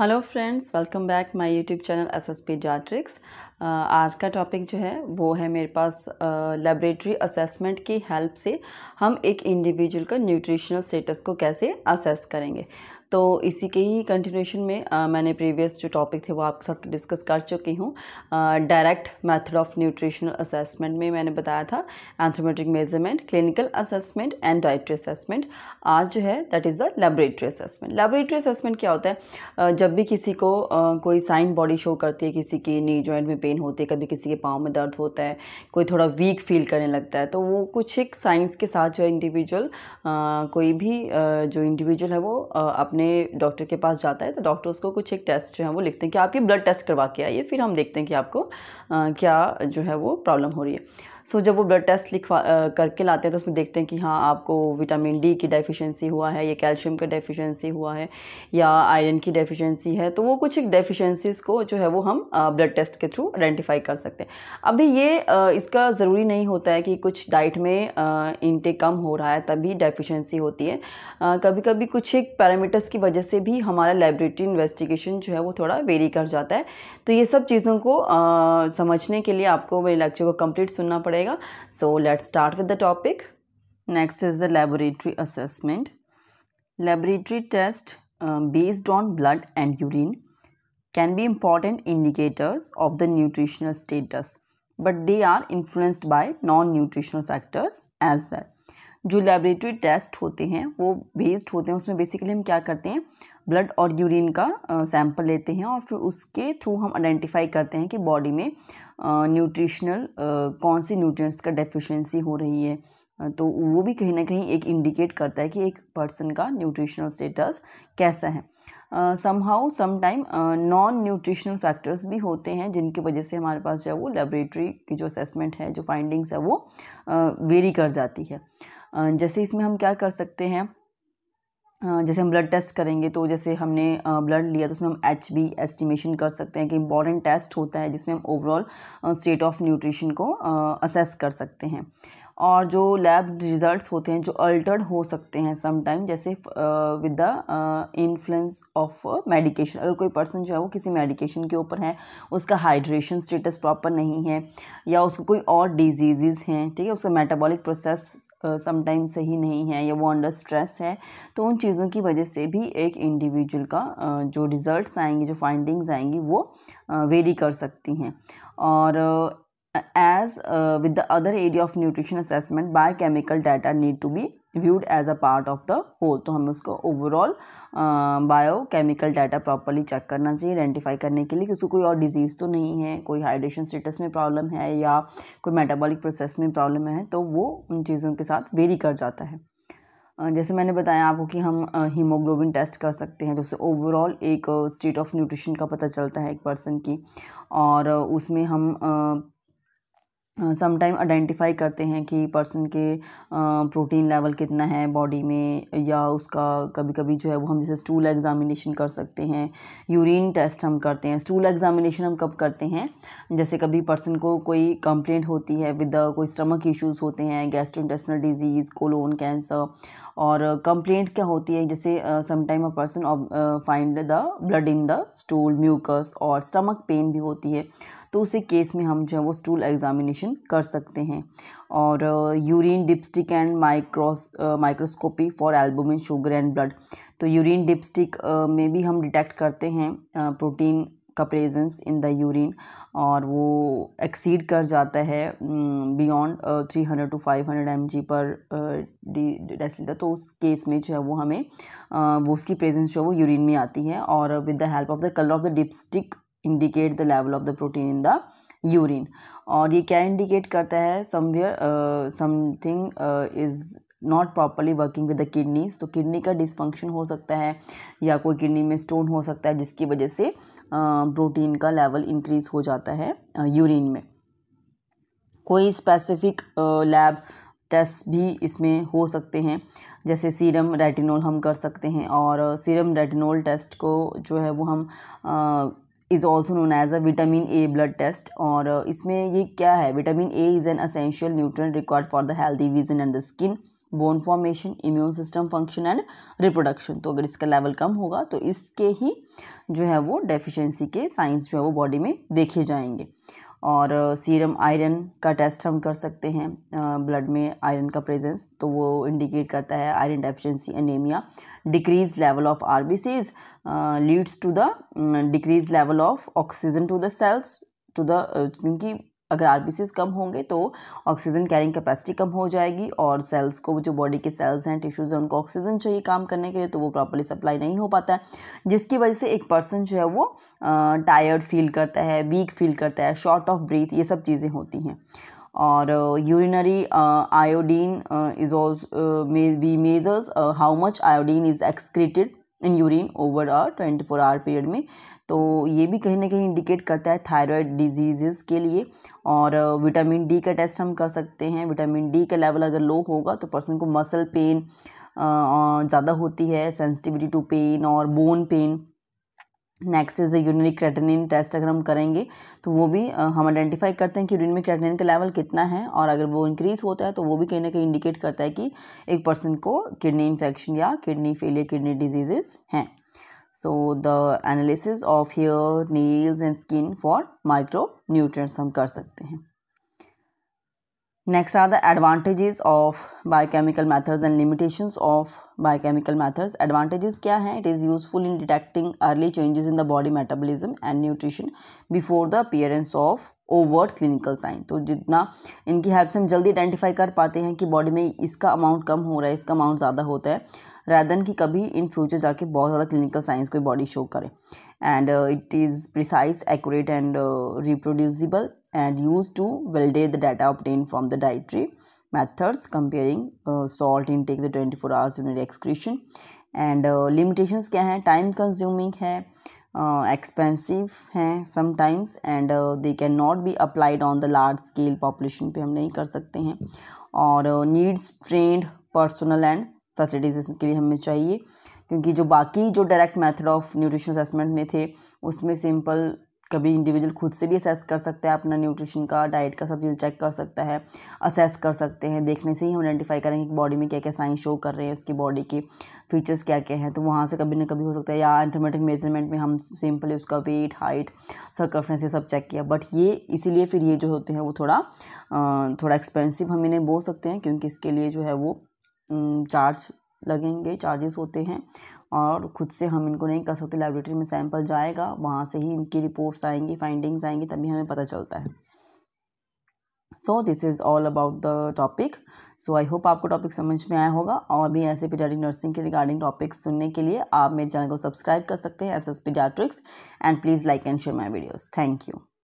hello friends welcome back my YouTube channel S S paediatrics आज का topic जो है वो है मेरे पास लेबोरेटरी uh, असेसमेंट की हेल्प से हम एक इंडिविजुअल का न्यूट्रिशनल स्टेटस को कैसे असेस करेंगे तो इसी के ही कंटिन्यूशन में आ, मैंने प्रीवियस जो टॉपिक थे वो आपके साथ डिस्कस कर चुकी हूँ direct method of nutritional assessment में मैंने बताया था anthropometric measurement clinical assessment and dietary assessment आज जो है that is the laboratory assessment laboratory assessment क्या होता है आ, जब भी किसी को आ, कोई साइन बॉडी शो करती है किसी की नी जॉइंट में पेन होती है कभी किसी के पाँव में दर्द होता है कोई थोड़ा वीक फील करने लगता है तो वो कुछ एक साइंस के साथ जो है इंडिविजुअल कोई भी जो इंडिविजुअल है वो अपने अपने डॉक्टर के पास जाता है तो डॉक्टर उसको कुछ एक टेस्ट जो है वो लिखते हैं कि आप ये ब्लड टेस्ट करवा के आइए फिर हम देखते हैं कि आपको क्या जो है वो प्रॉब्लम हो रही है सो जब वो ब्लड टेस्ट लिखवा करके लाते हैं तो उसमें देखते हैं कि हाँ आपको विटामिन डी की डेफिशिएंसी हुआ है या कैल्शियम का डेफिशिएंसी हुआ है या आयरन की डेफिशिएंसी है तो वो कुछ एक डेफिशिएंसीज़ को जो है वो हम ब्लड टेस्ट के थ्रू आइडेंटिफाई कर सकते हैं अभी ये इसका ज़रूरी नहीं होता है कि कुछ डाइट में इनटेक कम हो रहा है तभी डेफिशिएंसी होती है कभी कभी कुछ एक पैरामीटर्स की वजह से भी हमारा लेबोरेटरी इन्वेस्टिगेशन जो है वो थोड़ा वेरी कर जाता है तो ये सब चीज़ों को समझने के लिए आपको मेरे लेक्चर को कम्प्लीट सुनना पड़ेगा पड़ेगा so let start with the topic next is the laboratory assessment laboratory test based on blood and urine can be important indicators of the nutritional status but they are influenced by non nutritional factors as well जो laboratory test होते हैं वो based होते हैं उसमें basically हम क्या करते हैं ब्लड और यूरिन का सैंपल लेते हैं और फिर उसके थ्रू हम आइडेंटिफाई करते हैं कि बॉडी में न्यूट्रिशनल कौन सी न्यूट्रिएंट्स का डेफिशिएंसी हो रही है तो वो भी कहीं ना कहीं एक इंडिकेट करता है कि एक पर्सन का न्यूट्रिशनल स्टेटस कैसा है somehow sometime non nutritional factors भी होते हैं जिनकी वजह से हमारे पास जो है वो लेबोरेटरी की जो असेसमेंट है जो फाइंडिंग्स है वो वेरी uh, कर जाती है uh, जैसे इसमें हम क्या कर सकते हैं जैसे हम ब्लड टेस्ट करेंगे तो जैसे हमने ब्लड लिया तो उसमें हम एच बी एस्टिमेशन कर सकते हैं कि इम्पॉर्टेंट टेस्ट होता है जिसमें हम ओवरऑल स्टेट ऑफ न्यूट्रिशन को असेस कर सकते हैं और जो लैब रिजल्ट्स होते हैं जो अल्टर्ड हो सकते हैं समटाइम जैसे with the influence of medication अगर कोई पर्सन जो है वो किसी मेडिकेशन के ऊपर है उसका हाइड्रेशन स्टेटस प्रॉपर नहीं है या उसको कोई और डिजीज़ हैं ठीक है उसका मेटाबॉलिक प्रोसेस समटाइम सही नहीं है या वो अंडर स्ट्रेस है तो उन चीज़ों की वजह से भी एक इंडिविजुअल का uh, जो रिज़ल्ट आएंगे जो फाइंडिंग्स आएंगी वो वेरी uh, कर सकती हैं और as uh, with the other area of nutrition assessment biochemical data need to be viewed as a part of the whole तो हमें उसको overall biochemical data properly check करना चाहिए आइडेंटिफाई करने के लिए क्योंकि कोई और डिजीज़ तो नहीं है कोई हाइड्रेशन स्टेटस में प्रॉब्लम है या कोई मेटाबॉलिक प्रोसेस में प्रॉब्लम है तो वो उन चीज़ों के साथ वेरी कर जाता है uh, जैसे मैंने बताया आपको कि हम हीमोग्लोबिन uh, टेस्ट कर सकते हैं जिससे तो ओवरऑल एक स्टेट ऑफ न्यूट्रिशन का पता चलता है एक पर्सन की और uh, उसमें हम समटाइम आइडेंटिफाई करते हैं कि पर्सन के प्रोटीन लेवल कितना है बॉडी में या उसका कभी कभी जो है वो हम जैसे स्टूल एग्ज़ामिनेशन कर सकते हैं यूरिन टेस्ट हम करते हैं स्टूल एग्ज़ामिनेशन हम कब करते हैं जैसे कभी पर्सन को कोई कंप्लेंट होती है विद कोई स्टमक इश्यूज़ होते हैं गैस्ट्रोइंटेस्टिनल डिजीज़ कोलोन कैंसर और कंप्लेंट क्या होती है जैसे sometime a person find the blood in the stool mucus और स्टमक पेन भी होती है तो उसी केस में हम जो है वो स्टूल एग्ज़ामिनेशन ऑब्जर्वेशन कर सकते हैं और urine dipstick and micros microscopy for albumin sugar and blood तो यूरिन डिपस्टिक में भी हम डिटेक्ट करते हैं प्रोटीन का प्रेजेंस इन द यूरिन और वो एक्सीड कर जाता है beyond three hundred to five hundred M G per decilitre तो उस केस में जो है वो हमें uh, वो उसकी प्रेजेंस जो है वो यूरिन में आती है और with the help of the colour of the dipstick indicate the level of the protein in the urine और ये क्या इंडिकेट करता है somewhere something is not properly working with the kidneys तो किडनी का डिसफंक्शन हो सकता है या कोई किडनी में स्टोन हो सकता है जिसकी वजह से प्रोटीन का लेवल इंक्रीज हो जाता है यूरिन में कोई स्पेसिफिक लैब टेस्ट भी इसमें हो सकते हैं जैसे सीरम रेटिनोल हम कर सकते हैं और सीरम रेटिनोल टेस्ट को जो है वो हम is also known as a vitamin A blood test और uh, इसमें ये क्या है vitamin A is an essential nutrient required for the healthy vision and the skin bone formation immune system function and reproduction तो अगर इसका level कम होगा तो इसके ही जो है वो डेफिशेंसी के साइंस जो है वो बॉडी में देखे जाएंगे और सीरम आयरन का टेस्ट हम कर सकते हैं ब्लड में आयरन का प्रेजेंस तो वो इंडिकेट करता है iron deficiency anaemia decrease level of cease leads to the decrease level of oxygen to the cells to the क्योंकि अगर आर कम होंगे तो ऑक्सीजन कैरिंग कैपेसिटी कम हो जाएगी और सेल्स को जो बॉडी के सेल्स हैं टिश्यूज़ हैं उनको ऑक्सीजन चाहिए काम करने के लिए तो वो प्रॉपरली सप्लाई नहीं हो पाता है जिसकी वजह से एक पर्सन जो है वो टायर्ड फील करता है वीक फील करता है शॉर्ट ऑफ ब्रीथ ये सब चीज़ें होती हैं और urinary iodine is also we measures how much iodine is excreted in urine over are twenty four hour period में तो ये भी कहीं ना कहीं इंडिकेट करता है थायराइड डिजीजेस के लिए और विटामिन डी का टेस्ट हम कर सकते हैं विटामिन डी का लेवल अगर लो होगा तो पर्सन को मसल पेन ज़्यादा होती है सेंसिटिविटी टू पेन और bone pain next is the urinary creatinine test अगर हम करेंगे तो वो भी हम आइडेंटिफाई करते हैं कि यूरिन में क्रेटिनिन का लेवल कितना है और अगर वो इंक्रीज़ होता है तो वो भी कहीं ना कहीं इंडिकेट करता है कि एक पर्सन को किडनी इन्फेक्शन या किडनी फेलियर किडनी डिजीजेस हैं so the analysis of hair nails and skin for micro nutrients हम कर सकते हैं next are the advantages of biochemical methods and limitations of chemical methods advantages क्या हैं it is useful in detecting early changes in the body metabolism and nutrition before the appearance of overt clinical sign तो जितना इनकी help से हम जल्दी identify कर पाते हैं कि बॉडी में इसका अमाउंट कम हो रहा है इसका अमाउंट ज़्यादा होता है रैदन की कभी इन फ्यूचर जाके बहुत ज़्यादा क्लिनिकल साइंस कोई बॉडी शो करे and it is precise accurate and reproducible and use to date the data obtain from the dietary methods comparing uh, salt intake the 24 hours unit excretion and uh, limitations क्या हैं time consuming है expensive uh, हैं sometimes and they can not be applied on the large scale population पे हम नहीं कर सकते हैं और needs trained personnel and facilities इसके लिए हमें चाहिए क्योंकि जो बाकी जो direct method of nutrition assessment में थे उसमें सिंपल कभी इंडिविजुअल खुद से भी असेस कर सकता है अपना न्यूट्रिशन का डाइट का सब चीज़ चेक कर सकता है असेस कर सकते हैं देखने से ही हम आइडेंटिफाई करेंगे कि बॉडी में क्या क्या साइन शो कर रहे हैं उसकी बॉडी के फीचर्स क्या क्या हैं तो वहाँ से कभी ना कभी हो सकता है या एंथोमेटिक मेजरमेंट में हम सिंपली उसका वेट हाइट कफ्रेंस ये सब चेक किया बट ये इसीलिए फिर ये जो होते हैं वो थोड़ा थोड़ा एक्सपेंसिव हम इन्हें बोल सकते हैं क्योंकि इसके लिए जो है वो चार्ज लगेंगे चार्जेस होते हैं और खुद से हम इनको नहीं कर सकते लेबोरेटरी में सैंपल जाएगा वहाँ से ही इनकी रिपोर्ट्स आएंगी फाइंडिंग्स आएंगी तभी हमें पता चलता है so this is all about the topic so I hope आपको टॉपिक समझ में आया होगा और भी ऐसे पीडियाटिक नर्सिंग के रिगार्डिंग टॉपिक्स सुनने के लिए आप मेरे चैनल को सब्सक्राइब कर सकते हैं S S paediatrics and please like and share my videos thank you